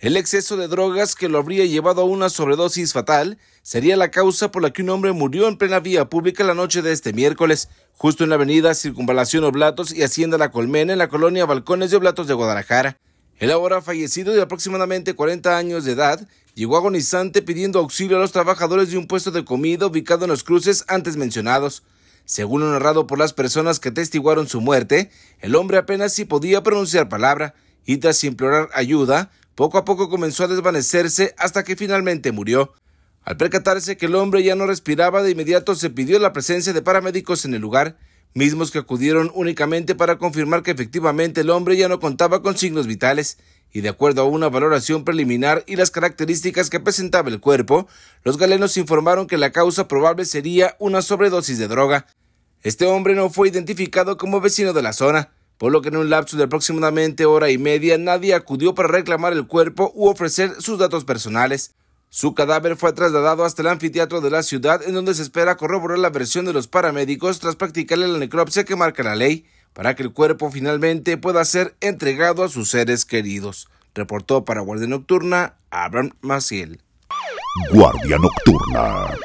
el exceso de drogas que lo habría llevado a una sobredosis fatal sería la causa por la que un hombre murió en plena vía pública la noche de este miércoles, justo en la avenida Circunvalación Oblatos y Hacienda La Colmena en la colonia Balcones de Oblatos de Guadalajara. El ahora fallecido de aproximadamente 40 años de edad llegó agonizante pidiendo auxilio a los trabajadores de un puesto de comida ubicado en los cruces antes mencionados. Según lo narrado por las personas que testiguaron su muerte, el hombre apenas si podía pronunciar palabra y tras implorar ayuda, poco a poco comenzó a desvanecerse hasta que finalmente murió. Al percatarse que el hombre ya no respiraba, de inmediato se pidió la presencia de paramédicos en el lugar, mismos que acudieron únicamente para confirmar que efectivamente el hombre ya no contaba con signos vitales y de acuerdo a una valoración preliminar y las características que presentaba el cuerpo, los galenos informaron que la causa probable sería una sobredosis de droga. Este hombre no fue identificado como vecino de la zona, por lo que en un lapso de aproximadamente hora y media nadie acudió para reclamar el cuerpo u ofrecer sus datos personales. Su cadáver fue trasladado hasta el anfiteatro de la ciudad en donde se espera corroborar la versión de los paramédicos tras practicarle la necropsia que marca la ley para que el cuerpo finalmente pueda ser entregado a sus seres queridos. Reportó para Guardia Nocturna Abraham Maciel. Guardia Nocturna.